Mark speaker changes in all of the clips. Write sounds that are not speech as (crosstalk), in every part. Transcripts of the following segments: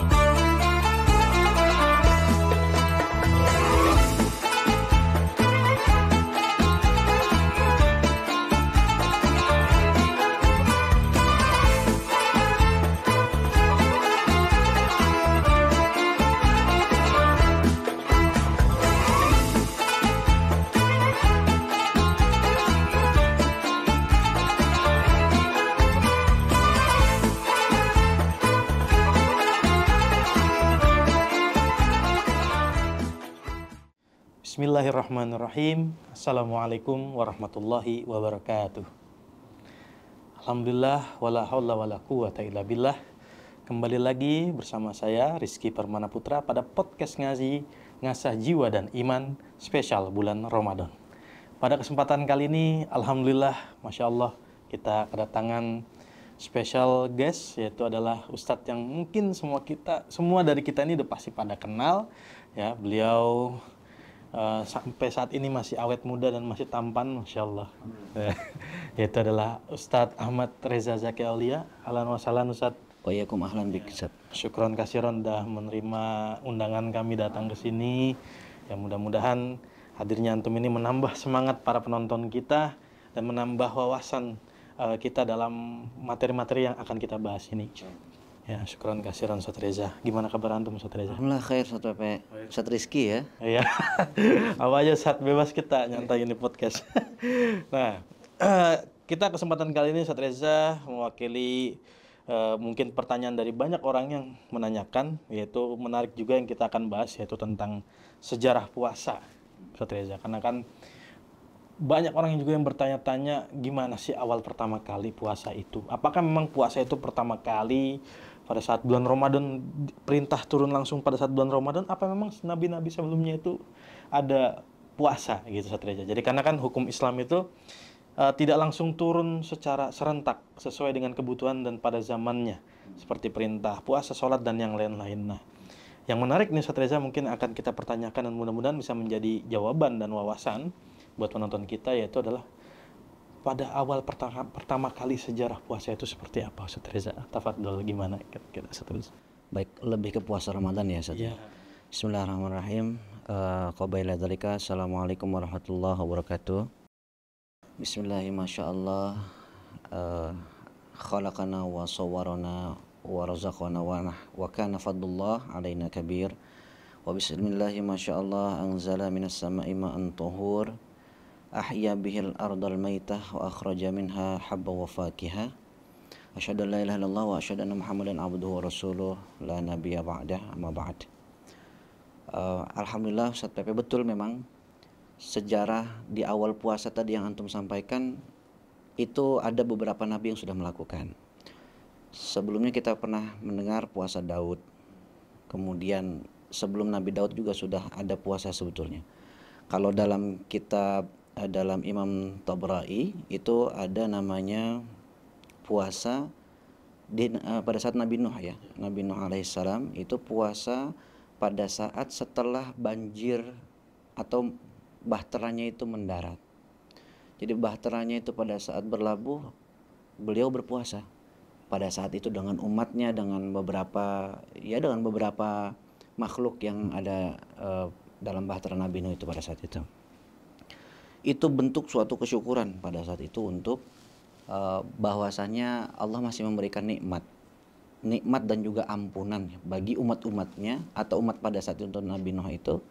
Speaker 1: you. Bismillahirrahmanirrahim. Assalamualaikum warahmatullahi wabarakatuh. Alhamdulillah wala haula wala quwata illa billah. Kembali lagi bersama saya Rizky Permana Putra pada podcast ngaji ngasah jiwa dan iman spesial bulan Ramadan. Pada kesempatan kali ini alhamdulillah Masya Allah kita kedatangan spesial guest yaitu adalah Ustadz yang mungkin semua kita semua dari kita ini udah pasti pada kenal ya beliau Eh, sampai saat ini masih awet muda dan masih tampan, masya Allah. Hmm. (laughs) Yaitu adalah Ustadz Ahmad Reza Zaki Aulia. Alan wasalan Ustadz. Waalaikum ahlan bik Syukron kasiron dah menerima undangan kami datang ke sini. Ya mudah-mudahan hadirnya antum ini menambah semangat para penonton kita dan menambah wawasan uh, kita dalam materi-materi yang akan kita bahas ini. Ya, syukron kasiran Ustaz Reza.
Speaker 2: Gimana kabar antum Ustaz Reza? Alhamdulillah khair Ustaz Pepe. Ustaz Rizki ya.
Speaker 1: Iya. (laughs) Apa aja saat bebas kita nyantai ini podcast. (laughs) nah, (clears throat) kita kesempatan kali ini Ustaz Reza mewakili uh, mungkin pertanyaan dari banyak orang yang menanyakan yaitu menarik juga yang kita akan bahas yaitu tentang sejarah puasa Ustaz Reza. Karena kan banyak orang yang juga yang bertanya-tanya gimana sih awal pertama kali puasa itu? Apakah memang puasa itu pertama kali pada saat bulan Ramadan perintah turun langsung pada saat bulan Ramadan apa memang nabi-nabi sebelumnya itu ada puasa gitu Satria jadi karena kan hukum Islam itu uh, tidak langsung turun secara serentak sesuai dengan kebutuhan dan pada zamannya seperti perintah puasa sholat dan yang lain-lain nah yang menarik nih Satria mungkin akan kita pertanyakan dan mudah-mudahan bisa menjadi jawaban dan wawasan buat penonton kita yaitu adalah pada awal pertama, pertama kali sejarah puasa itu seperti apa Ustaz Reza? Tafadol gimana
Speaker 2: kira-kira Ustaz Baik, lebih ke puasa Ramadan ya Ustaz. Ya. Iya. Bismillahirrahmanirrahim. Uh, eh, Qabaila dzalika. Assalamualaikum warahmatullahi wabarakatuh. Bismillahirrahmanirrahim. Masyaallah. Uh, khalaqana wa sawwarana wa razaqana wa nah, wa kana fadlullah alaina kabir. Wa bismillahirrahmanirrahim. Masyaallah anzala minas sama'i ma'an tuhur ahya bihil ardal maitah wa akhraja minha habba wa أن لا إله إلا ilaha وأشهد wa محمدا عبده ورسوله abduhu wa rasuluh la nabiyya ba'da amma ba'd uh, alhamdulillah Ustaz Pepe betul memang sejarah di awal puasa tadi yang antum sampaikan itu ada beberapa nabi yang sudah melakukan sebelumnya kita pernah mendengar puasa Daud kemudian sebelum Nabi Daud juga sudah ada puasa sebetulnya kalau dalam kitab Eh, dalam Imam Tabra'i itu ada namanya puasa di, uh, pada saat Nabi Nuh ya. Nabi Nuh alaihissalam itu puasa pada saat setelah banjir atau bahteranya itu mendarat. Jadi bahteranya itu pada saat berlabuh beliau berpuasa pada saat itu dengan umatnya dengan beberapa ya dengan beberapa makhluk yang ada uh, dalam bahtera Nabi Nuh itu pada saat itu itu bentuk suatu kesyukuran pada saat itu untuk uh, bahwasannya Allah masih memberikan nikmat nikmat dan juga ampunan bagi umat-umatnya atau umat pada saat itu untuk Nabi Nuh itu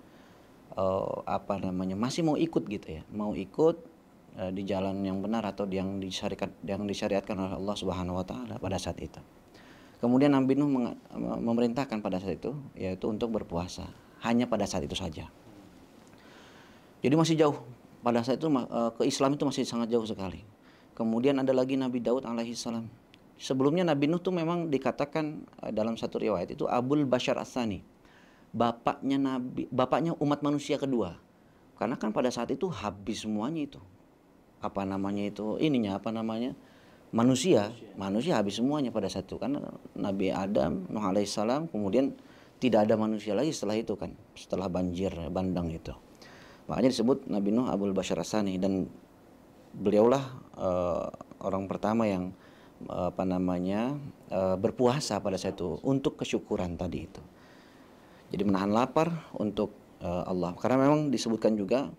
Speaker 2: uh, apa namanya masih mau ikut gitu ya mau ikut uh, di jalan yang benar atau yang disyariat yang disyariatkan oleh Allah Subhanahu wa taala pada saat itu. Kemudian Nabi Nuh memerintahkan pada saat itu yaitu untuk berpuasa hanya pada saat itu saja. Jadi masih jauh pada saat itu eh, ke Islam itu masih sangat jauh sekali. Kemudian ada lagi Nabi Daud alaihi salam. Sebelumnya Nabi Nuh tuh memang dikatakan eh, dalam satu riwayat itu Abul Bashar Asani. Bapaknya Nabi, bapaknya umat manusia kedua. Karena kan pada saat itu habis semuanya itu. Apa namanya itu? Ininya apa namanya? Manusia, manusia habis semuanya pada saat itu kan Nabi Adam, Nuh salam, kemudian tidak ada manusia lagi setelah itu kan, setelah banjir bandang itu. Makanya disebut Nabi Nuh Abul Bashar Asani dan beliaulah uh, orang pertama yang uh, apa namanya uh, berpuasa pada saat itu untuk kesyukuran tadi itu. Jadi menahan lapar untuk uh, Allah. Karena memang disebutkan juga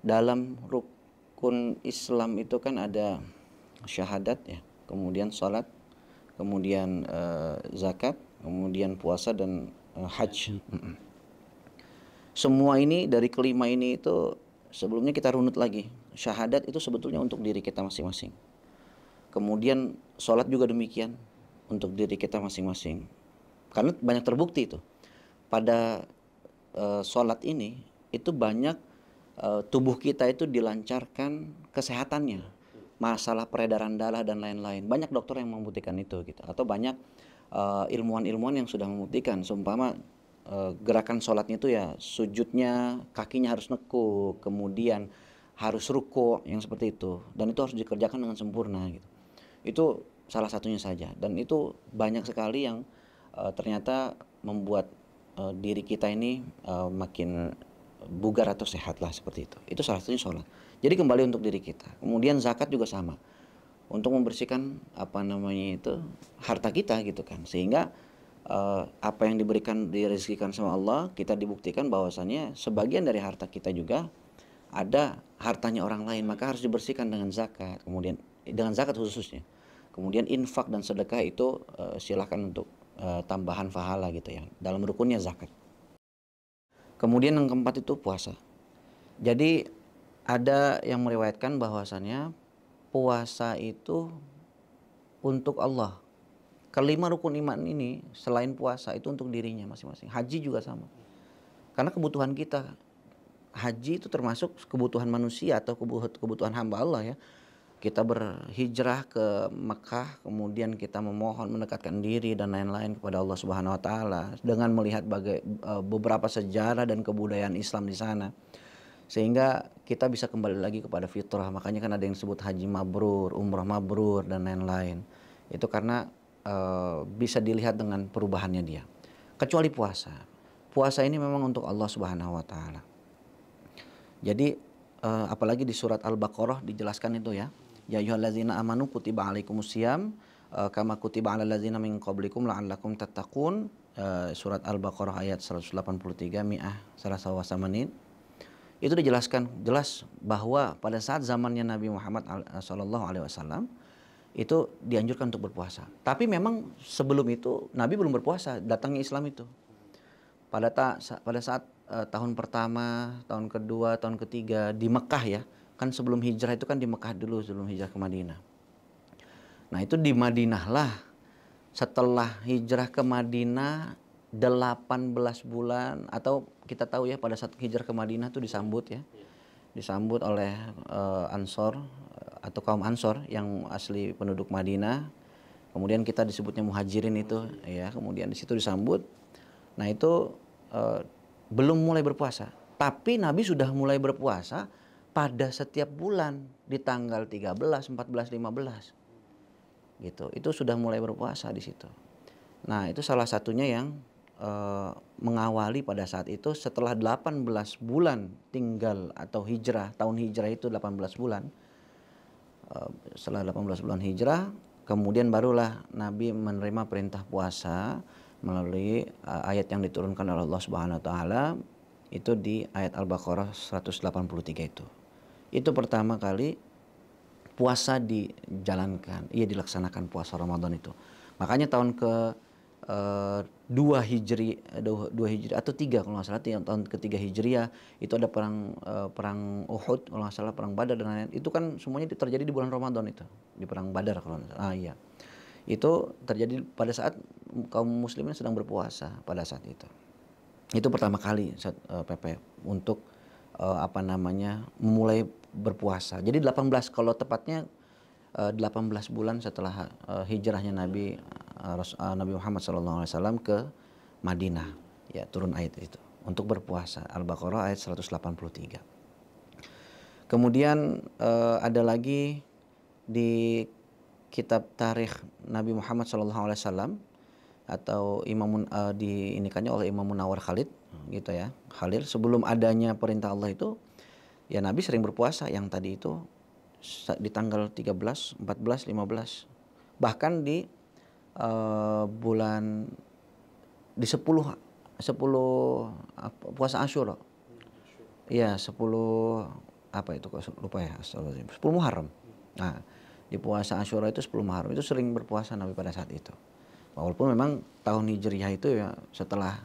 Speaker 2: dalam rukun Islam itu kan ada syahadat ya, kemudian salat, kemudian uh, zakat, kemudian puasa dan uh, haji semua ini dari kelima ini itu sebelumnya kita runut lagi. Syahadat itu sebetulnya untuk diri kita masing-masing. Kemudian sholat juga demikian untuk diri kita masing-masing. Karena banyak terbukti itu. Pada uh, sholat ini itu banyak uh, tubuh kita itu dilancarkan kesehatannya masalah peredaran darah dan lain-lain. Banyak dokter yang membuktikan itu gitu atau banyak e, ilmuwan-ilmuwan uh, ilmuwan -ilmuwan yang sudah membuktikan seumpama Eh, gerakan sholatnya itu ya sujudnya kakinya harus neku kemudian harus ruko yang seperti itu dan itu harus dikerjakan dengan sempurna gitu itu salah satunya saja dan itu banyak sekali yang uh, ternyata membuat uh, diri kita ini uh, makin bugar atau sehat lah seperti itu itu salah satunya sholat jadi kembali untuk diri kita kemudian zakat juga sama untuk membersihkan apa namanya itu harta kita gitu kan sehingga uh, apa yang diberikan direzekikan sama Allah kita dibuktikan bahwasannya sebagian dari harta kita juga ada hartanya orang lain maka harus dibersihkan dengan zakat kemudian dengan zakat khususnya kemudian infak dan sedekah itu uh, eh, silahkan untuk uh, tambahan fahala gitu ya dalam rukunnya zakat kemudian yang keempat itu puasa jadi ada yang meriwayatkan bahwasannya puasa itu untuk Allah kelima rukun iman ini selain puasa itu untuk dirinya masing-masing. Haji juga sama. Karena kebutuhan kita haji itu termasuk kebutuhan manusia atau kebutuhan hamba Allah ya. Kita berhijrah ke Mekah, kemudian kita memohon mendekatkan diri dan lain-lain kepada Allah Subhanahu wa taala dengan melihat bagai, e, beberapa sejarah dan kebudayaan Islam di sana. Sehingga kita bisa kembali lagi kepada fitrah. Makanya kan ada yang disebut haji mabrur, umrah mabrur dan lain-lain. Itu karena Eh, bisa dilihat dengan perubahannya dia. Kecuali puasa. Puasa ini memang untuk Allah Subhanahu wa taala. Jadi uh, apalagi di surat Al-Baqarah dijelaskan itu ya. Ya ayyuhallazina amanu kutiba alaikumusiyam uh, eh, kama kutiba alal ladzina min qablikum la'allakum tattaqun. Uh, surat Al-Baqarah ayat 183 mi'ah salah sawasamanin. itu dijelaskan jelas bahwa pada saat zamannya Nabi Muhammad SAW itu dianjurkan untuk berpuasa. Tapi memang sebelum itu Nabi belum berpuasa, datangnya Islam itu. Pada ta pada saat uh, tahun pertama, tahun kedua, tahun ketiga di Mekah ya. Kan sebelum hijrah itu kan di Mekah dulu sebelum hijrah ke Madinah. Nah, itu di Madinah lah setelah hijrah ke Madinah 18 bulan atau kita tahu ya pada saat hijrah ke Madinah itu disambut ya. Disambut oleh uh, Ansor atau kaum Ansor yang asli penduduk Madinah. Kemudian kita disebutnya muhajirin itu ya, kemudian di situ disambut. Nah, itu e, belum mulai berpuasa, tapi Nabi sudah mulai berpuasa pada setiap bulan di tanggal 13, 14, 15. Gitu. Itu sudah mulai berpuasa di situ. Nah, itu salah satunya yang e, mengawali pada saat itu setelah 18 bulan tinggal atau hijrah, tahun hijrah itu 18 bulan Eh, setelah 18 bulan hijrah kemudian barulah Nabi menerima perintah puasa melalui eh, ayat yang diturunkan oleh Allah Subhanahu wa taala itu di ayat Al-Baqarah 183 itu. Itu pertama kali puasa dijalankan, ia dilaksanakan puasa Ramadan itu. Makanya tahun ke Eh, dua hijri eh, dua hijri atau tiga kalau nggak salah tahun ketiga hijriah itu ada perang eh, perang Uhud kalau nggak salah perang Badar dan lain-lain itu kan semuanya terjadi di bulan Ramadan itu di perang Badar kalau nggak salah ah iya itu terjadi pada saat kaum muslimin sedang berpuasa pada saat itu itu pertama kali saat, uh, PP untuk uh, apa namanya memulai berpuasa jadi 18 kalau tepatnya uh, 18 bulan setelah uh, hijrahnya Nabi Eh, eh, Nabi Muhammad SAW ke Madinah ya turun ayat itu untuk berpuasa Al-Baqarah ayat 183 kemudian uh, ada lagi di kitab tarikh Nabi Muhammad SAW atau Imam uh, diinikannya oleh Imam Munawar Khalid gitu ya Khalil sebelum adanya perintah Allah itu ya Nabi sering berpuasa yang tadi itu di tanggal 13, 14, 15 bahkan di Eh, bulan di 10 10 puasa Asyura. Iya, 10 apa itu kok lupa ya, Astagfirullah. 10 Muharram. Nah, di puasa Asyura itu 10 Muharram itu sering berpuasa Nabi pada saat itu. Walaupun memang tahun Hijriah itu ya setelah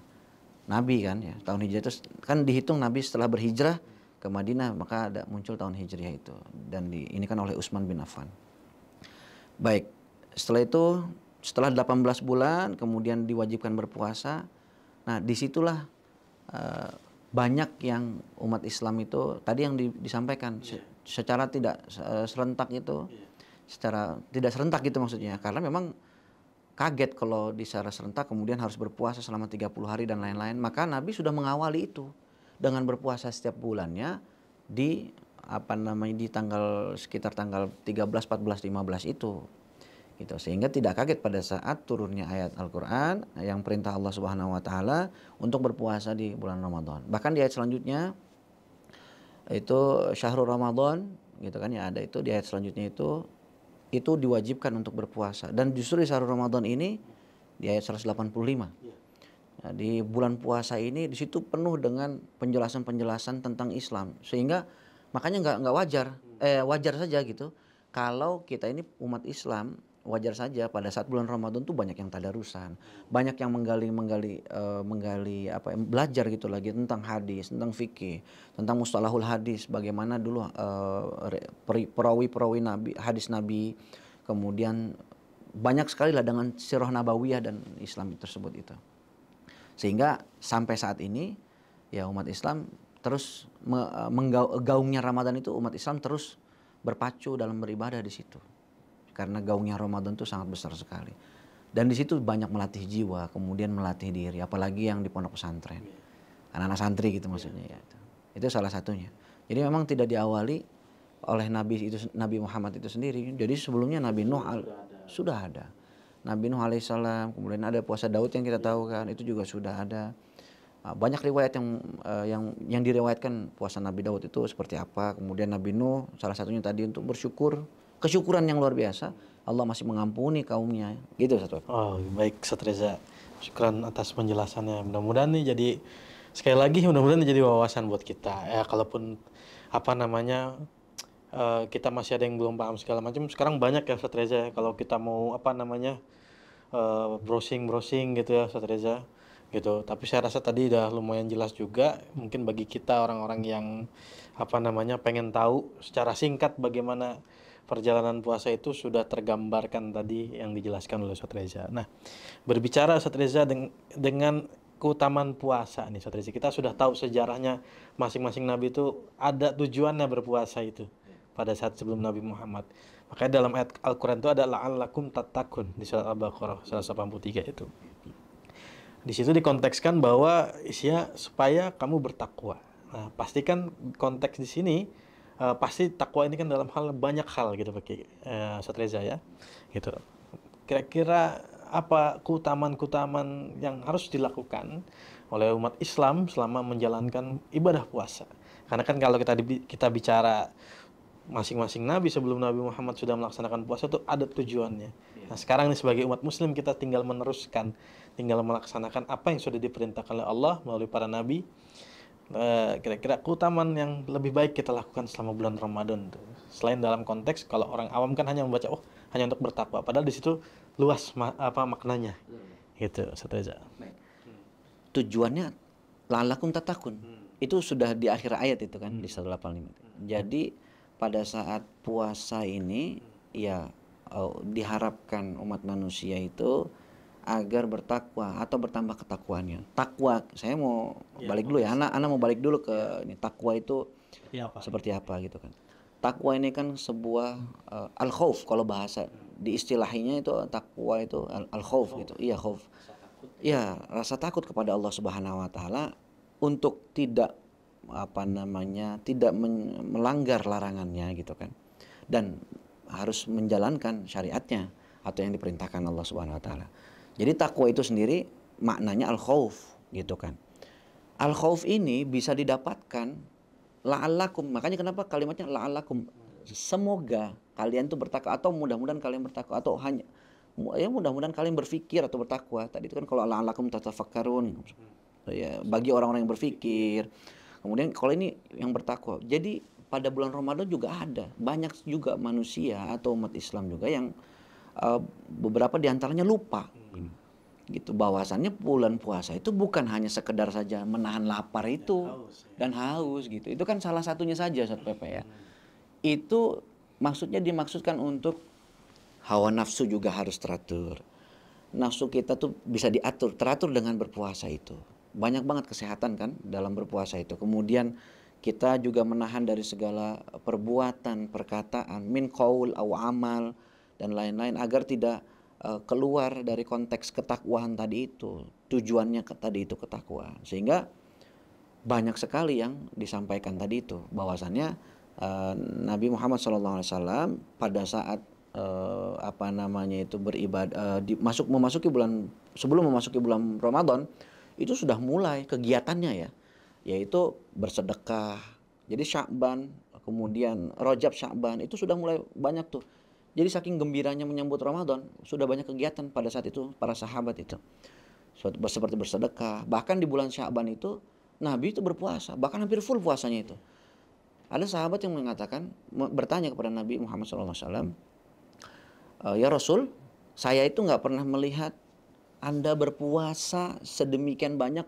Speaker 2: Nabi kan ya, tahun Hijriah itu kan dihitung Nabi setelah berhijrah ke Madinah maka ada muncul tahun Hijriah itu dan di, ini kan oleh Utsman bin Affan. Baik, setelah itu setelah 18 bulan kemudian diwajibkan berpuasa. Nah, disitulah uh, banyak yang umat Islam itu tadi yang di, disampaikan yeah. secara tidak uh, serentak itu, yeah. secara tidak serentak gitu maksudnya, karena memang kaget kalau di secara serentak kemudian harus berpuasa selama 30 hari dan lain-lain. Maka Nabi sudah mengawali itu dengan berpuasa setiap bulannya di apa namanya di tanggal sekitar tanggal 13, 14, 15 itu gitu sehingga tidak kaget pada saat turunnya ayat Al-Qur'an yang perintah Allah Subhanahu wa taala untuk berpuasa di bulan Ramadan. Bahkan di ayat selanjutnya itu syahrul Ramadan gitu kan ya ada itu di ayat selanjutnya itu itu diwajibkan untuk berpuasa dan justru di syahrul Ramadan ini di ayat 185 nah, ya, di bulan puasa ini di situ penuh dengan penjelasan-penjelasan tentang Islam sehingga makanya nggak nggak wajar eh wajar saja gitu kalau kita ini umat Islam wajar saja pada saat bulan Ramadan tuh banyak yang tadarusan, banyak yang menggali menggali uh, menggali apa ya, belajar gitu lagi tentang hadis, tentang fikih, tentang mustalahul hadis, bagaimana dulu uh, perawi-perawi nabi hadis nabi, kemudian banyak sekali lah dengan sirah nabawiyah dan Islam tersebut itu. Sehingga sampai saat ini ya umat Islam terus eh, menggaungnya Ramadan itu umat Islam terus berpacu dalam beribadah di situ karena gaungnya Ramadan itu sangat besar sekali. Dan di situ banyak melatih jiwa, kemudian melatih diri, apalagi yang di pondok pesantren. Anak-anak santri gitu maksudnya ya. Itu. itu salah satunya. Jadi memang tidak diawali oleh Nabi itu Nabi Muhammad itu sendiri. Jadi sebelumnya Nabi Nuh al, sudah ada. Nabi Nuh alaihissalam, kemudian ada puasa Daud yang kita tahu kan, itu juga sudah ada. Ah, banyak riwayat yang eh, yang yang diriwayatkan puasa Nabi Daud itu seperti apa, kemudian Nabi Nuh salah satunya tadi untuk bersyukur kesyukuran yang luar biasa. Allah masih mengampuni kaumnya. Gitu satu.
Speaker 1: Oh, baik Satreza Reza. Syukran atas penjelasannya. Mudah-mudahan nih jadi sekali lagi mudah-mudahan jadi wawasan buat kita. Ya kalaupun apa namanya eh, kita masih ada yang belum paham segala macam. Sekarang banyak ya Satreza ya. kalau kita mau apa namanya eh, browsing-browsing gitu ya Satreza gitu. Tapi saya rasa tadi udah lumayan jelas juga mungkin bagi kita orang-orang yang apa namanya pengen tahu secara singkat bagaimana perjalanan puasa itu sudah tergambarkan tadi yang dijelaskan oleh Ustaz Reza. Nah, berbicara Ustaz Reza deng dengan keutamaan puasa nih Ustaz Reza. Kita sudah tahu sejarahnya masing-masing nabi itu ada tujuannya berpuasa itu pada saat sebelum Nabi Muhammad. Makanya dalam ayat Al-Qur'an itu ada la'allakum tattaqun di surat Al-Baqarah 183 itu. Di situ dikontekskan bahwa isinya supaya kamu bertakwa. Nah, pastikan konteks di sini uh, pasti takwa ini kan dalam hal banyak hal gitu bagi uh, eh, Satreza ya gitu kira-kira apa keutamaan-keutamaan yang harus dilakukan oleh umat Islam selama menjalankan ibadah puasa karena kan kalau kita kita bicara masing-masing nabi sebelum Nabi Muhammad sudah melaksanakan puasa itu ada tujuannya. Iya. Nah, sekarang nih sebagai umat muslim kita tinggal meneruskan, tinggal melaksanakan apa yang sudah diperintahkan oleh Allah melalui para nabi Eh, kira-kira keutamaan yang lebih baik kita lakukan selama bulan Ramadan tuh. Selain dalam konteks kalau orang awam kan hanya membaca oh hanya untuk bertakwa, padahal di situ luas ma apa maknanya. Hmm. Gitu,
Speaker 2: Ustaz Hmm. Tujuannya lalakum tatakun. Hmm. Itu sudah di akhir ayat itu kan hmm. di 185. Hmm. Jadi pada saat puasa ini hmm. ya oh, diharapkan umat manusia itu agar bertakwa atau bertambah ketakwaannya. Takwa, saya mau ya, balik dulu ya. Anak, anak mau balik dulu ke ya. ini takwa itu ya, apa? seperti apa gitu kan. Takwa ini kan sebuah uh, eh, al khauf kalau bahasa diistilahinya itu takwa itu al, -al khauf gitu. Iya khauf. Iya, rasa takut kepada Allah Subhanahu wa taala untuk tidak apa namanya, tidak melanggar larangannya gitu kan. Dan harus menjalankan syariatnya atau yang diperintahkan Allah Subhanahu wa taala. Jadi takwa itu sendiri maknanya al-khauf gitu kan. Al-khauf ini bisa didapatkan la'allakum. Makanya kenapa kalimatnya la'allakum? Semoga kalian tuh bertakwa atau mudah-mudahan kalian bertakwa atau hanya ya mudah-mudahan kalian berpikir atau bertakwa. Tadi itu kan kalau la'allakum tatafakkarun. Ya, bagi orang-orang yang berpikir. Kemudian kalau ini yang bertakwa. Jadi pada bulan Ramadan juga ada banyak juga manusia atau umat Islam juga yang uh, beberapa diantaranya lupa gitu bahwasannya bulan puasa itu bukan hanya sekedar saja menahan lapar itu dan haus, ya. dan haus gitu itu kan salah satunya saja satu pp ya hmm. itu maksudnya dimaksudkan untuk hawa nafsu juga harus teratur nafsu kita tuh bisa diatur teratur dengan berpuasa itu banyak banget kesehatan kan dalam berpuasa itu kemudian kita juga menahan dari segala perbuatan perkataan min kaul awamal dan lain-lain agar tidak Eh, keluar dari konteks ketakwaan tadi itu tujuannya ke, tadi itu ketakwaan sehingga banyak sekali yang disampaikan tadi itu bahwasannya uh, Nabi Muhammad SAW pada saat uh, apa namanya itu beribadah uh, masuk memasuki bulan sebelum memasuki bulan Ramadan itu sudah mulai kegiatannya ya yaitu bersedekah jadi Syakban kemudian Rojab Syakban itu sudah mulai banyak tuh jadi saking gembiranya menyambut Ramadan, sudah banyak kegiatan pada saat itu para sahabat itu. Seperti bersedekah, bahkan di bulan Syaban itu Nabi itu berpuasa, bahkan hampir full puasanya itu. Ada sahabat yang mengatakan, bertanya kepada Nabi Muhammad SAW, eh, Ya Rasul, saya itu nggak pernah melihat Anda berpuasa sedemikian banyak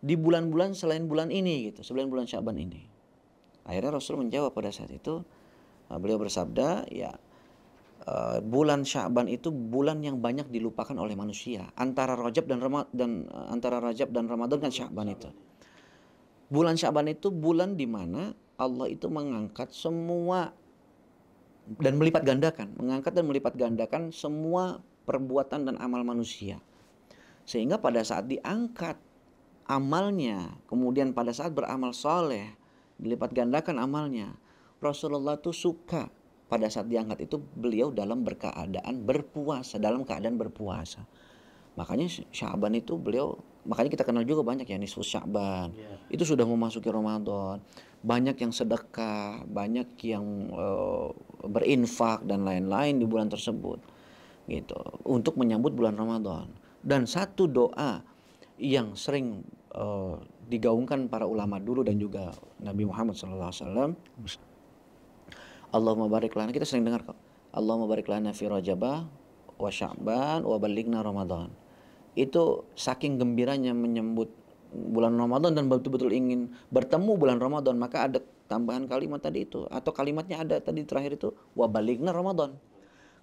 Speaker 2: di bulan-bulan selain bulan ini gitu, selain bulan Syaban ini. Akhirnya Rasul menjawab pada saat itu, eh, beliau bersabda, ya Eh, bulan Syaban itu bulan yang banyak dilupakan oleh manusia. Antara Rajab dan Ramad dan eh, antara Rajab dan Ramadan kan Syaban itu. Bulan Syaban itu bulan di mana Allah itu mengangkat semua dan melipat gandakan, mengangkat dan melipat gandakan semua perbuatan dan amal manusia. Sehingga pada saat diangkat amalnya, kemudian pada saat beramal soleh, dilipat gandakan amalnya, Rasulullah itu suka pada saat diangkat itu beliau dalam berkeadaan berpuasa, dalam keadaan berpuasa. Makanya Syaban itu beliau, makanya kita kenal juga banyak ya nisfu Syaban. Yeah. Itu sudah memasuki Ramadan. Banyak yang sedekah, banyak yang uh, berinfak dan lain-lain di bulan tersebut. Gitu. Untuk menyambut bulan Ramadan. Dan satu doa yang sering uh, digaungkan para ulama dulu dan juga Nabi Muhammad SAW Allahumma barik lana. Kita sering dengar kok. Allahumma barik lana fi rajaba wa sya'ban wa balighna ramadan. Itu saking gembiranya menyambut bulan Ramadan dan betul-betul ingin bertemu bulan Ramadan, maka ada tambahan kalimat tadi itu atau kalimatnya ada tadi terakhir itu wa balighna ramadan.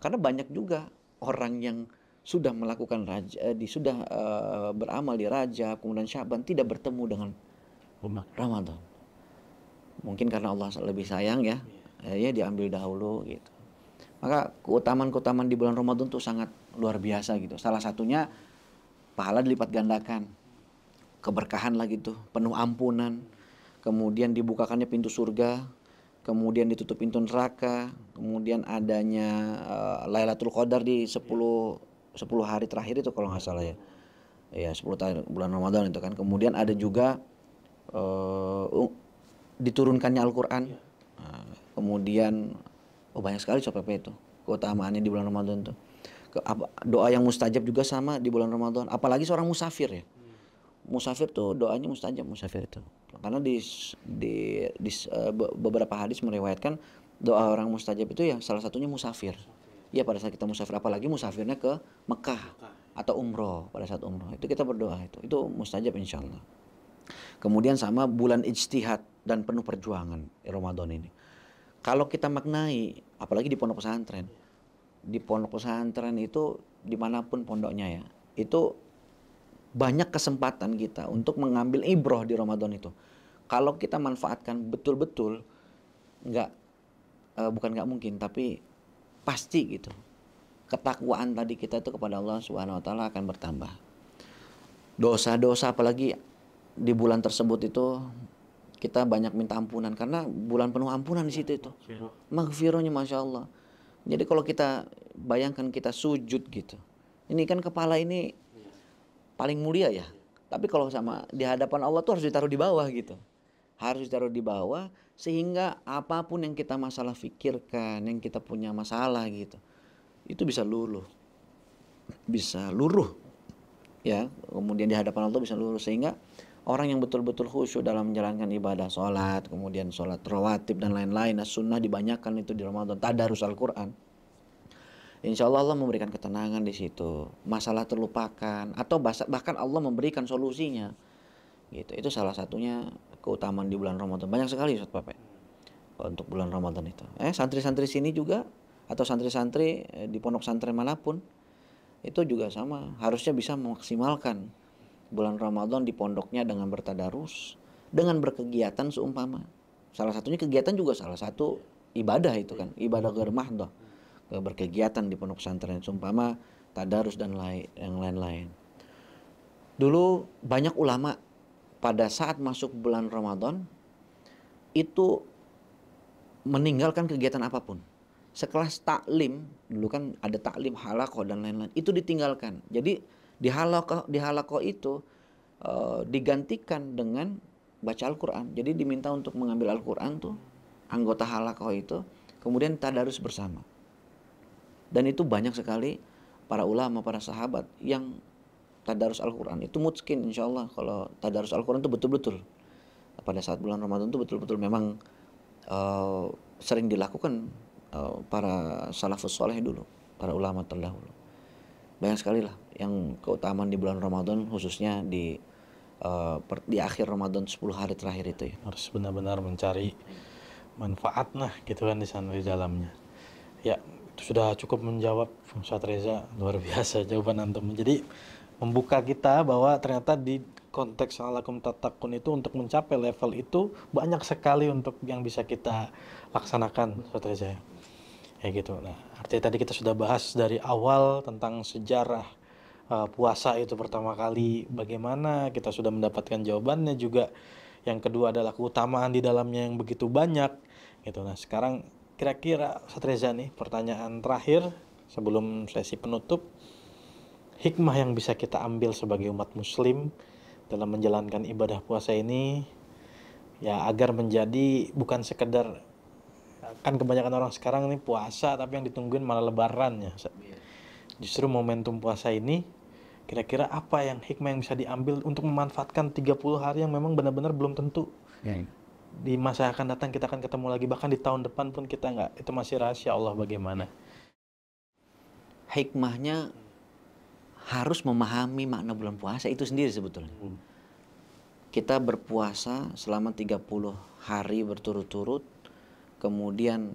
Speaker 2: Karena banyak juga orang yang sudah melakukan raja, eh, di sudah uh, beramal di raja, kemudian Syaban tidak bertemu dengan Ramadan. Mungkin karena Allah lebih sayang ya ya diambil dahulu gitu. Maka keutamaan-keutamaan di bulan Ramadan itu sangat luar biasa gitu. Salah satunya pahala dilipat gandakan. Keberkahan lah gitu, penuh ampunan. Kemudian dibukakannya pintu surga, kemudian ditutup pintu neraka, kemudian adanya uh, Lailatul Qadar di 10 10 hari terakhir itu kalau nggak salah ya. Ya, 10 tahun bulan Ramadan itu kan. Kemudian ada juga uh, diturunkannya Al-Qur'an kemudian oh banyak sekali soal itu keutamaannya di bulan Ramadan tuh Ke, apa, doa yang mustajab juga sama di bulan Ramadan apalagi seorang musafir ya musafir tuh doanya mustajab musafir itu karena di di, di eh, beberapa hadis meriwayatkan doa orang mustajab itu ya salah satunya musafir Iya pada saat kita musafir apalagi musafirnya ke Mekah atau umroh pada saat umroh itu kita berdoa itu itu mustajab insya Allah kemudian sama bulan ijtihad dan penuh perjuangan Ramadan ini kalau kita maknai apalagi di pondok pesantren di pondok pesantren itu dimanapun pondoknya ya itu banyak kesempatan kita untuk mengambil ibroh di Ramadan itu kalau kita manfaatkan betul-betul nggak uh, bukan nggak mungkin tapi pasti gitu ketakwaan tadi kita itu kepada Allah Subhanahu wa taala akan bertambah. Dosa-dosa apalagi di bulan tersebut itu kita banyak minta ampunan karena bulan penuh ampunan di situ itu Maghfirahnya masya Allah jadi kalau kita bayangkan kita sujud gitu ini kan kepala ini paling mulia ya tapi kalau sama di hadapan Allah tuh harus ditaruh di bawah gitu harus ditaruh di bawah sehingga apapun yang kita masalah pikirkan yang kita punya masalah gitu itu bisa luluh bisa luruh ya kemudian di hadapan Allah bisa luruh sehingga orang yang betul-betul khusyuk dalam menjalankan ibadah sholat, kemudian sholat rawatib dan lain-lain. Nah, sunnah dibanyakan itu di Ramadan, tadarus Al-Quran. Insya Allah Allah memberikan ketenangan di situ. Masalah terlupakan atau bahkan Allah memberikan solusinya. Gitu. Itu salah satunya keutamaan di bulan Ramadan. Banyak sekali Ustaz Pape untuk bulan Ramadan itu. Eh santri-santri sini juga atau santri-santri eh, di pondok santri manapun itu juga sama harusnya bisa memaksimalkan bulan Ramadan di pondoknya dengan bertadarus, dengan berkegiatan seumpama. Salah satunya kegiatan juga salah satu ibadah itu kan, ibadah hmm. germah doh, Berkegiatan di pondok pesantren seumpama tadarus dan lain yang lain-lain. Dulu banyak ulama pada saat masuk bulan Ramadan itu meninggalkan kegiatan apapun sekelas taklim dulu kan ada taklim halakoh dan lain-lain itu ditinggalkan jadi di halako, di halako itu uh, digantikan dengan baca Al-Quran. Jadi diminta untuk mengambil Al-Quran tuh anggota halako itu, kemudian tadarus bersama. Dan itu banyak sekali para ulama, para sahabat yang tadarus Al-Quran itu mutskin insya Allah kalau tadarus Al-Quran itu betul-betul pada saat bulan Ramadan itu betul-betul memang uh, sering dilakukan uh, para salafus soleh dulu, para ulama terdahulu banyak sekali lah yang keutamaan di bulan Ramadan khususnya di uh, per, di akhir Ramadan 10 hari terakhir itu ya. Harus benar-benar
Speaker 1: mencari manfaat nah gitu kan di sana di dalamnya. Ya, sudah cukup menjawab Ustaz Reza luar biasa (laughs) jawaban antum. Jadi membuka kita bahwa ternyata di konteks alakum tatakun itu untuk mencapai level itu banyak sekali untuk yang bisa kita laksanakan Ustaz Reza. Ya gitu. Nah, Artinya tadi kita sudah bahas dari awal tentang sejarah uh, puasa itu pertama kali bagaimana, kita sudah mendapatkan jawabannya juga. Yang kedua adalah keutamaan di dalamnya yang begitu banyak gitu. Nah, sekarang kira-kira Satreza nih pertanyaan terakhir sebelum sesi penutup hikmah yang bisa kita ambil sebagai umat muslim dalam menjalankan ibadah puasa ini ya agar menjadi bukan sekedar kan kebanyakan orang sekarang ini puasa tapi yang ditungguin malah Lebarannya iya. justru momentum puasa ini kira-kira apa yang hikmah yang bisa diambil untuk memanfaatkan 30 hari yang memang benar-benar belum tentu ya. ya. di masa akan datang kita akan ketemu lagi bahkan di tahun depan pun kita nggak itu masih rahasia Allah bagaimana
Speaker 2: hikmahnya harus memahami makna bulan puasa itu sendiri sebetulnya hmm. kita berpuasa selama 30 hari berturut-turut kemudian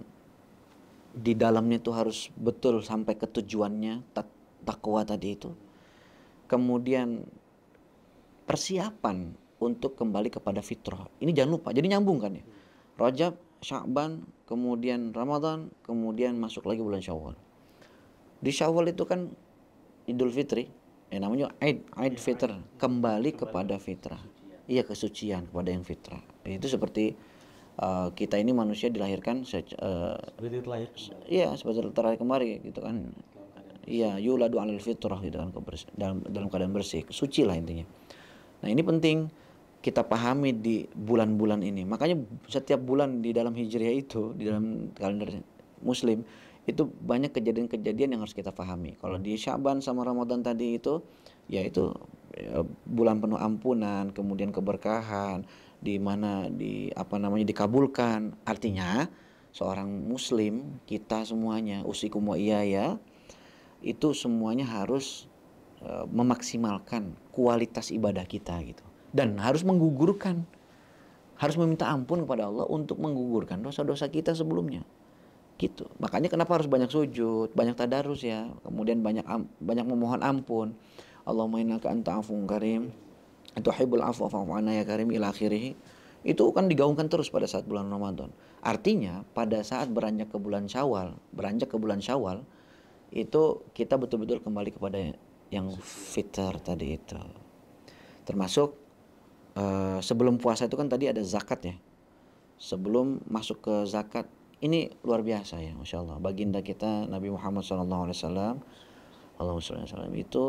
Speaker 2: di dalamnya itu harus betul sampai ke tujuannya tak, takwa tadi itu kemudian persiapan untuk kembali kepada fitrah ini jangan lupa jadi nyambung kan ya Rajab Sya'ban kemudian Ramadan kemudian masuk lagi bulan Syawal di Syawal itu kan Idul Fitri Eh namanya Aid Aid Fitr kembali kepada fitrah iya kesucian kepada yang fitrah itu seperti Eh, kita ini manusia dilahirkan uh, seperti terlahir iya seperti terlahir kemari gitu kan iya yuladu alal fitrah gitu kan dalam dalam keadaan bersih suci lah intinya nah ini penting kita pahami di bulan-bulan ini makanya setiap bulan di dalam hijriah itu di dalam kalender muslim itu banyak kejadian-kejadian yang harus kita pahami. Kalau di Syaban sama Ramadan tadi itu, yaitu eh, bulan penuh ampunan, kemudian keberkahan, di mana di apa namanya dikabulkan. Artinya seorang muslim kita semuanya usikum wa iya ya itu semuanya harus e, memaksimalkan kualitas ibadah kita gitu dan harus menggugurkan harus meminta ampun kepada Allah untuk menggugurkan dosa-dosa kita sebelumnya gitu makanya kenapa harus banyak sujud banyak tadarus ya kemudian banyak banyak memohon ampun allah innaka anta karim Tuhibul afwa fa'ana ya karim ila akhirih. Itu kan digaungkan terus pada saat bulan Ramadan. Artinya pada saat beranjak ke bulan Syawal, beranjak ke bulan Syawal itu kita betul-betul kembali kepada yang fitr tadi itu. Termasuk uh, sebelum puasa itu kan tadi ada zakat ya. Sebelum masuk ke zakat ini luar biasa ya, masya Allah. Baginda kita Nabi Muhammad SAW, Allah itu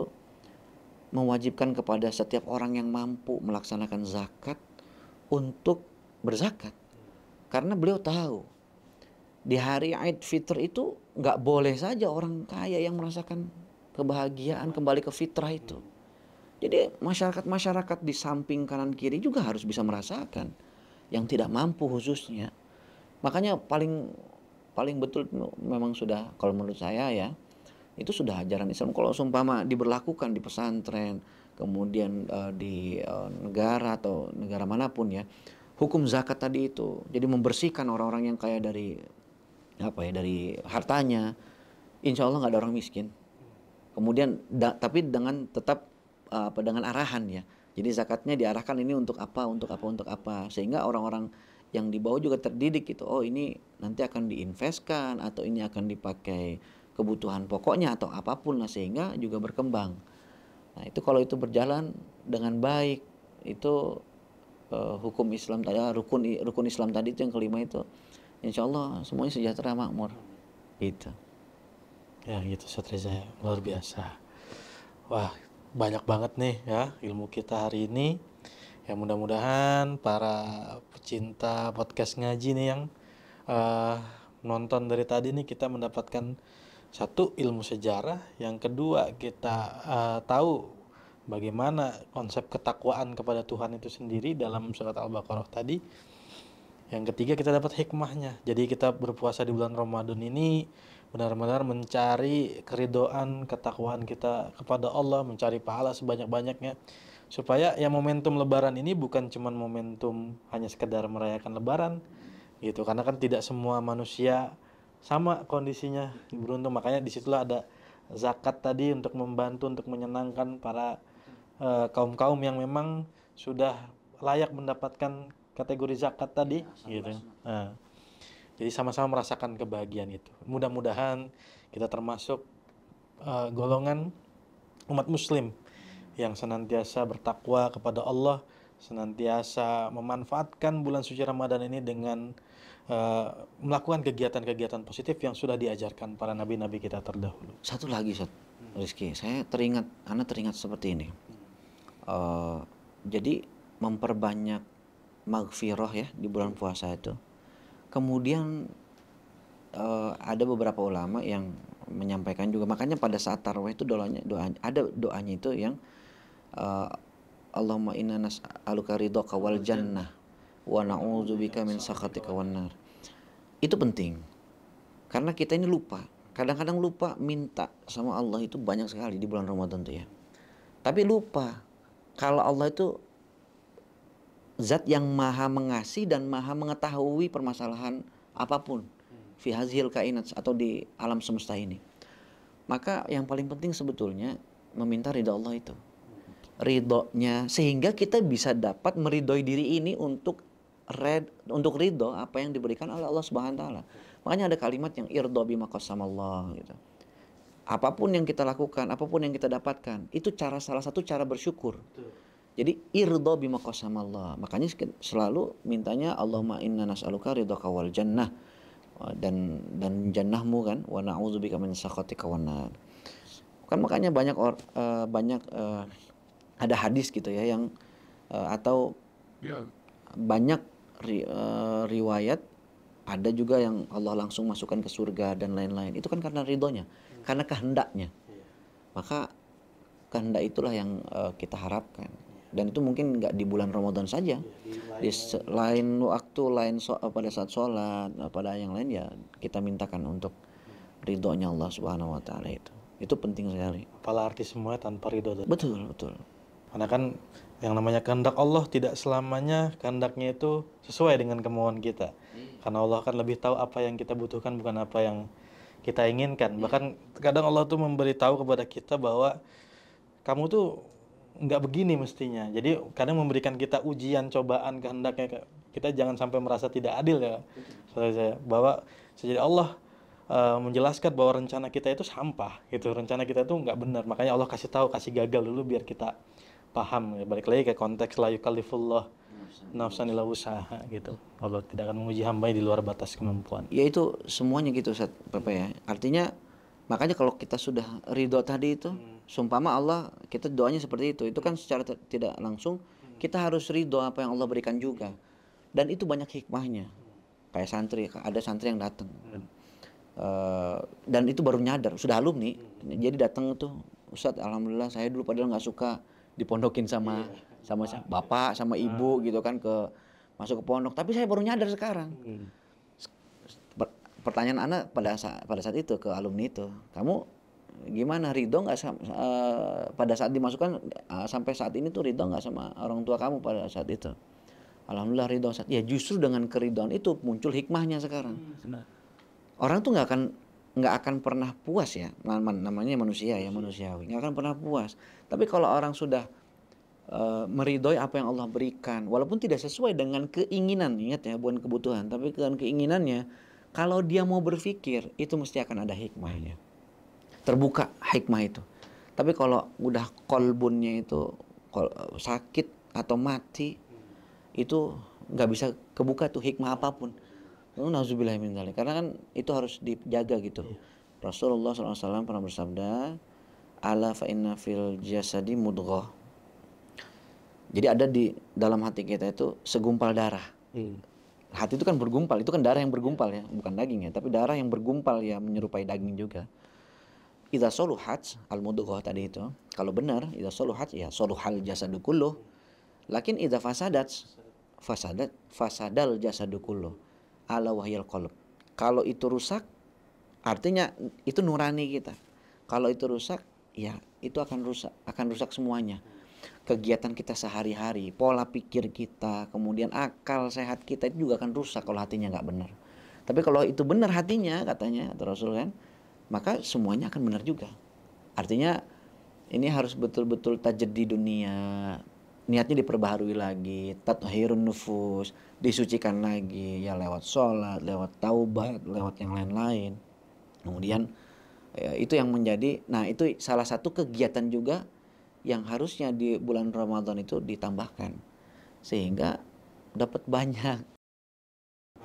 Speaker 2: mewajibkan kepada setiap orang yang mampu melaksanakan zakat untuk berzakat. Karena beliau tahu di hari Aid Fitr itu nggak boleh saja orang kaya yang merasakan kebahagiaan kembali ke fitrah itu. Jadi masyarakat-masyarakat di samping kanan kiri juga harus bisa merasakan yang tidak mampu khususnya. Makanya paling paling betul memang sudah kalau menurut saya ya itu sudah ajaran Islam kalau seumpama diberlakukan di pesantren kemudian uh, di uh, negara atau negara manapun ya hukum zakat tadi itu jadi membersihkan orang-orang yang kaya dari apa ya dari hartanya insya Allah nggak ada orang miskin kemudian da, tapi dengan tetap uh, dengan arahan ya jadi zakatnya diarahkan ini untuk apa untuk apa untuk apa sehingga orang-orang yang di bawah juga terdidik gitu oh ini nanti akan diinvestkan atau ini akan dipakai kebutuhan pokoknya atau apapun lah sehingga juga berkembang. Nah, itu kalau itu berjalan dengan baik itu uh, hukum Islam tadi eh, rukun rukun Islam tadi itu yang kelima itu insya Allah semuanya sejahtera makmur gitu
Speaker 1: ya gitu Satriza ya. luar biasa wah banyak banget nih ya ilmu kita hari ini ya mudah-mudahan para pecinta podcast ngaji nih yang uh, nonton dari tadi nih kita mendapatkan satu ilmu sejarah, yang kedua kita uh, tahu bagaimana konsep ketakwaan kepada Tuhan itu sendiri dalam surat Al-Baqarah tadi. Yang ketiga kita dapat hikmahnya. Jadi kita berpuasa di bulan Ramadan ini benar-benar mencari keridoan ketakwaan kita kepada Allah, mencari pahala sebanyak-banyaknya supaya yang momentum lebaran ini bukan cuman momentum hanya sekedar merayakan lebaran gitu karena kan tidak semua manusia sama kondisinya beruntung makanya disitulah ada zakat tadi untuk membantu untuk menyenangkan para uh, eh, kaum kaum yang memang sudah layak mendapatkan kategori zakat tadi ya, gitu nah, jadi sama-sama merasakan kebahagiaan itu mudah-mudahan kita termasuk uh, golongan umat muslim yang senantiasa bertakwa kepada Allah senantiasa memanfaatkan bulan suci Ramadan ini
Speaker 2: dengan uh,
Speaker 1: melakukan kegiatan-kegiatan positif yang sudah diajarkan para nabi-nabi kita
Speaker 2: terdahulu. Satu lagi, Ustaz Rizky, saya teringat, Anda teringat seperti ini. Uh, jadi memperbanyak maghfirah ya di bulan puasa itu. Kemudian uh, ada beberapa ulama yang menyampaikan juga makanya pada saat tarawih itu doanya doa ada doanya itu yang uh, Allahumma inna nas'aluka ridhoka wal jannah wa na'udzubika min sakhatika wan Itu penting. Karena kita ini lupa. Kadang-kadang lupa minta sama Allah itu banyak sekali di bulan Ramadan tuh ya. Tapi lupa kalau Allah itu zat yang maha mengasih dan maha mengetahui permasalahan apapun fi hazil kainat atau di alam semesta ini. Maka yang paling penting sebetulnya meminta ridha Allah itu. Ridhonya sehingga kita bisa dapat meridhoi diri ini untuk red untuk ridho apa yang diberikan oleh Allah Subhanahu wa taala. Makanya ada kalimat yang irdo bima Allah gitu. Apapun yang kita lakukan, apapun yang kita dapatkan, itu cara salah satu cara bersyukur. Jadi irdo bima Allah. Makanya selalu mintanya Allahumma inna nas'aluka ridhaka wal jannah dan dan jannahmu kan wa na'udzubika min sakhatika wa nar. Kan makanya banyak or, uh, banyak uh, ada hadis gitu ya yang uh, atau ya. banyak Eh, riwayat ada juga yang Allah langsung masukkan ke surga dan lain-lain. Itu kan karena ridhonya, hmm. karena kehendaknya. Yeah. Maka kehendak itulah yang uh, kita harapkan. Yeah. Dan itu mungkin nggak di bulan Ramadan saja. Yeah, di lain waktu, lain so pada saat sholat, pada yang lain ya kita mintakan untuk ridhonya Allah Subhanahu Wa Taala itu. Itu penting sekali.
Speaker 1: apalagi arti semua tanpa ridho. Betul
Speaker 2: betul. Karena
Speaker 1: kan yang namanya kehendak Allah tidak selamanya kehendaknya itu sesuai dengan kemauan kita. Karena Allah kan lebih tahu apa yang kita butuhkan bukan apa yang kita inginkan. Iya. Bahkan kadang Allah tuh memberitahu kepada kita bahwa kamu tuh nggak begini mestinya. Jadi kadang memberikan kita ujian, cobaan kehendaknya kita jangan sampai merasa tidak adil ya. saya bahwa sejadi Allah eh, menjelaskan bahwa rencana kita itu sampah gitu. Rencana kita itu nggak benar. Makanya Allah kasih tahu, kasih gagal dulu biar kita paham ya, balik lagi ke konteks la yukallifullah nafsan illa usaha gitu Allah tidak
Speaker 2: akan menguji hamba di luar batas kemampuan ya itu semuanya gitu Ustaz Bapak ya artinya makanya kalau kita sudah ridho tadi itu hmm. sumpama Allah kita doanya seperti itu itu kan secara tidak langsung hmm. kita harus ridho apa yang Allah berikan juga dan itu banyak hikmahnya kayak santri ada santri yang datang hmm. Uh, dan itu baru nyadar sudah alumni hmm. jadi datang tuh Ustadz alhamdulillah saya dulu padahal nggak suka dipondokin sama iya. sama bapak sama ibu ah. gitu kan ke masuk ke pondok tapi saya baru nyadar sekarang hmm. pertanyaan anak pada saat pada saat itu ke alumni itu kamu gimana Ridho nggak uh, pada saat dimasukkan uh, sampai saat ini tuh Ridho nggak sama orang tua kamu pada saat itu Alhamdulillah Ridho saat ya justru dengan keridhaan itu muncul hikmahnya sekarang hmm, orang tuh nggak akan nggak akan pernah puas ya namanya manusia ya manusiawi nggak akan pernah puas tapi kalau orang sudah uh, eh, meridoi apa yang Allah berikan walaupun tidak sesuai dengan keinginan ingat ya bukan kebutuhan tapi dengan keinginannya kalau dia mau berpikir itu mesti akan ada hikmahnya terbuka hikmah itu tapi kalau udah kolbunnya itu kol, sakit atau mati itu nggak bisa kebuka tuh hikmah apapun karena kan itu harus dijaga gitu. Iya. Rasulullah SAW pernah bersabda, "Ala fa fil jasadi mudghah." Jadi ada di dalam hati kita itu segumpal darah. Hmm. Hati itu kan bergumpal, itu kan darah yang bergumpal ya, bukan daging ya, tapi darah yang bergumpal ya menyerupai daging juga. Idza soluhat al mudghah tadi itu, kalau benar idza soluhat ya soluhal jasadu kulluh. Lakin idza fasadat fasadat fasadal jasadu kulluh ala wahyal qalb. Kalau itu rusak artinya itu nurani kita. Kalau itu rusak ya itu akan rusak, akan rusak semuanya. Kegiatan kita sehari-hari, pola pikir kita, kemudian akal sehat kita itu juga akan rusak kalau hatinya nggak benar. Tapi kalau itu benar hatinya katanya atau Rasul kan, maka semuanya akan benar juga. Artinya ini harus betul-betul di dunia, niatnya diperbaharui lagi, tathirun nufus, disucikan lagi ya lewat sholat, lewat taubat, lewat yang lain-lain. Kemudian ya, itu yang menjadi, nah itu salah satu kegiatan juga yang harusnya di bulan Ramadan itu ditambahkan sehingga dapat banyak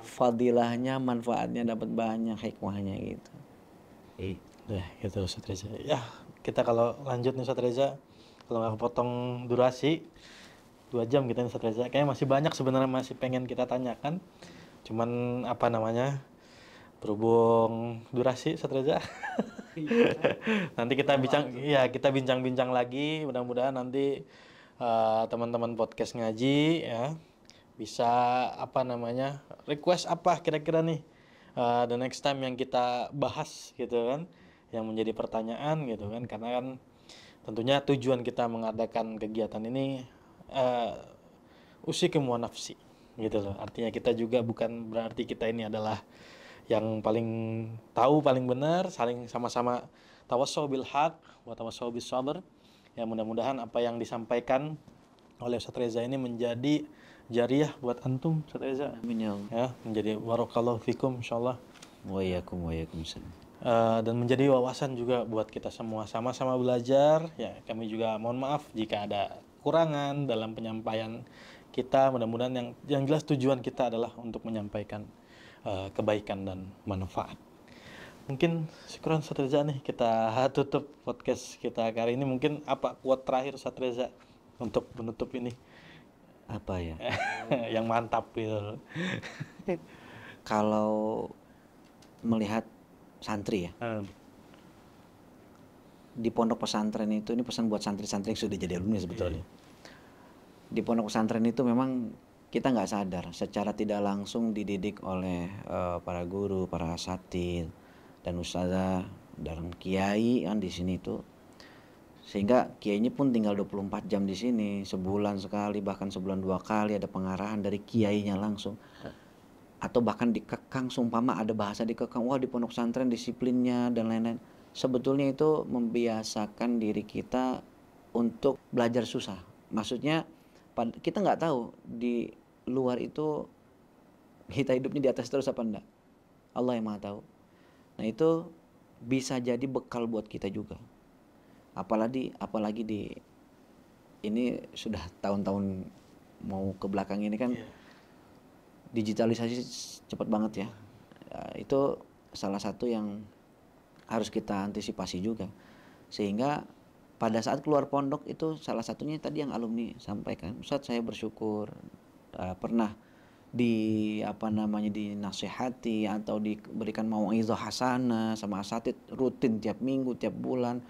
Speaker 2: fadilahnya, manfaatnya dapat banyak hikmahnya gitu.
Speaker 1: Eh, ya, gitu Ustaz Reza. Ya, kita kalau lanjut nih Ustaz Reza, kalau nggak kepotong durasi dua jam kita nih Reza kayaknya masih banyak sebenarnya masih pengen kita tanyakan cuman apa namanya berhubung durasi Ustaz Reza (laughs) nanti kita bincang ya kita bincang-bincang lagi mudah-mudahan nanti eh, teman-teman uh, podcast ngaji ya bisa apa namanya request apa kira-kira nih uh, the next time yang kita bahas gitu kan yang menjadi pertanyaan gitu kan karena kan Tentunya tujuan kita mengadakan kegiatan ini uh, kemua nafsi gitu loh. Artinya kita juga bukan berarti kita ini adalah yang paling tahu paling benar, saling sama-sama tawasobil bil haq wa tawassau bis Ya mudah-mudahan apa yang disampaikan oleh Ustaz Reza ini menjadi jariah buat antum Ustaz Reza. Amin ya. ya menjadi barakallahu fikum insyaallah. Wa iyyakum wa iyyakum uh, dan menjadi wawasan juga buat kita semua sama-sama belajar ya kami juga mohon maaf jika ada kekurangan dalam penyampaian kita mudah-mudahan yang yang jelas tujuan kita adalah untuk menyampaikan uh, kebaikan dan manfaat mungkin sekuran Satreza nih kita (laughs) tutup podcast kita kali ini mungkin apa kuat terakhir Satreza untuk menutup ini apa ya (laughs) yang mantap
Speaker 2: kalau melihat santri ya Um. di pondok pesantren itu ini pesan buat santri-santri yang sudah jadi alumni sebetulnya yeah. di pondok pesantren itu memang kita nggak sadar secara tidak langsung dididik oleh uh, para guru para satir dan ustazah dan kiai kan di sini itu sehingga kiainya pun tinggal 24 jam di sini sebulan sekali bahkan sebulan dua kali ada pengarahan dari kiainya langsung atau bahkan dikekang sumpama ada bahasa dikekang wah di pondok pesantren disiplinnya dan lain-lain sebetulnya itu membiasakan diri kita untuk belajar susah maksudnya kita nggak tahu di luar itu kita hidupnya di atas terus apa enggak Allah yang maha tahu nah itu bisa jadi bekal buat kita juga apalagi apalagi di ini sudah tahun-tahun mau ke belakang ini kan yeah digitalisasi cepat banget ya. ya itu salah satu yang harus kita antisipasi juga sehingga pada saat keluar pondok itu salah satunya tadi yang alumni sampaikan saat saya bersyukur uh, pernah di apa namanya dinasehati atau diberikan mauizah hasanah sama asatid rutin tiap minggu tiap bulan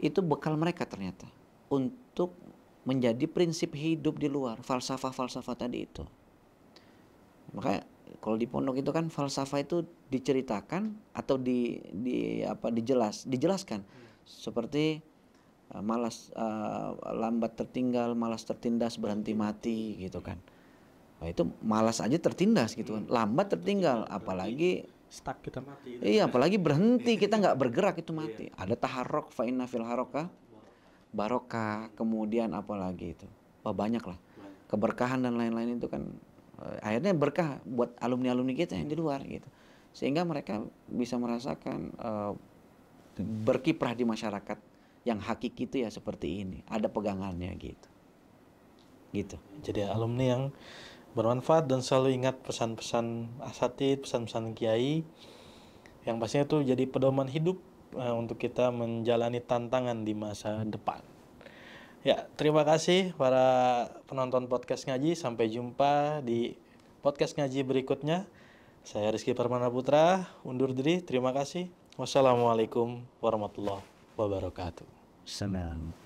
Speaker 2: itu bekal mereka ternyata untuk menjadi prinsip hidup di luar falsafah-falsafah tadi itu Makanya kalau di pondok itu kan falsafah itu diceritakan atau di di apa dijelas dijelaskan seperti eh, malas uh, lambat tertinggal malas tertindas berhenti mati gitu kan nah, itu malas aja tertindas gitu kan lambat tertinggal apalagi
Speaker 1: stuck kita mati iya apalagi
Speaker 2: berhenti kita nggak bergerak itu mati iya. ada taharok fa'inna fil haroka barokah kemudian apalagi itu oh, banyak lah keberkahan dan lain-lain itu kan Eh, akhirnya berkah buat alumni-alumni kita yang di luar gitu. Sehingga mereka bisa merasakan uh, berkiprah di masyarakat yang hakik itu ya seperti ini, ada pegangannya gitu. Gitu. Jadi alumni yang bermanfaat dan selalu ingat pesan-pesan
Speaker 1: asatid, pesan-pesan kiai yang pastinya itu jadi pedoman hidup uh, untuk kita menjalani tantangan di masa depan. Ya, terima kasih para penonton podcast ngaji. Sampai jumpa di podcast ngaji berikutnya. Saya Rizky Permana Putra, undur diri. Terima kasih. Wassalamualaikum warahmatullahi wabarakatuh. Salam.